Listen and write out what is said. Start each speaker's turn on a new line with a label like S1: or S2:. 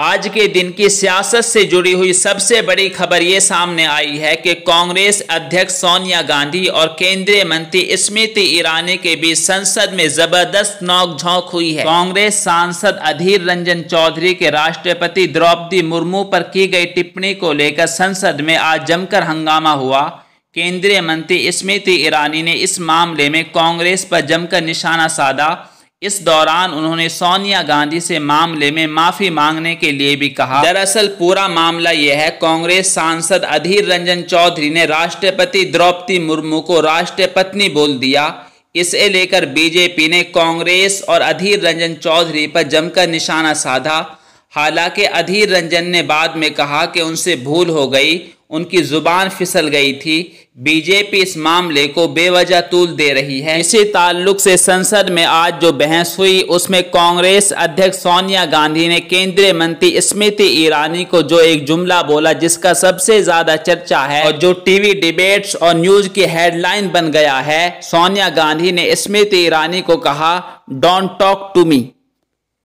S1: आज के दिन की सियासत से जुड़ी हुई सबसे बड़ी खबर ये सामने आई है कि कांग्रेस अध्यक्ष सोनिया गांधी और केंद्रीय मंत्री स्मृति ईरानी के बीच संसद में जबरदस्त नोकझोंक हुई है कांग्रेस सांसद अधीर रंजन चौधरी के राष्ट्रपति द्रौपदी मुर्मू पर की गई टिप्पणी को लेकर संसद में आज जमकर हंगामा हुआ केंद्रीय मंत्री स्मृति ईरानी ने इस मामले में कांग्रेस पर जमकर निशाना साधा इस दौरान उन्होंने सोनिया गांधी से मामले में माफी मांगने के लिए भी कहा दरअसल पूरा मामला यह है कांग्रेस सांसद अधीर रंजन चौधरी ने राष्ट्रपति द्रौपदी मुर्मू को राष्ट्रपति बोल दिया इसे लेकर बीजेपी ने कांग्रेस और अधीर रंजन चौधरी पर जमकर निशाना साधा हालांकि अधीर रंजन ने बाद में कहा कि उनसे भूल हो गई उनकी ज़ुबान फिसल गई थी बीजेपी इस मामले को बेवजह तूल दे रही है इसी ताल्लुक से संसद में आज जो बहस हुई उसमें कांग्रेस अध्यक्ष सोनिया गांधी ने केंद्रीय मंत्री स्मृति ईरानी को जो एक जुमला बोला जिसका सबसे ज़्यादा चर्चा है और जो टीवी डिबेट्स और न्यूज़ की हेडलाइन बन गया है सोनिया गांधी ने स्मृति ईरानी को कहा डोंट टॉक टू मी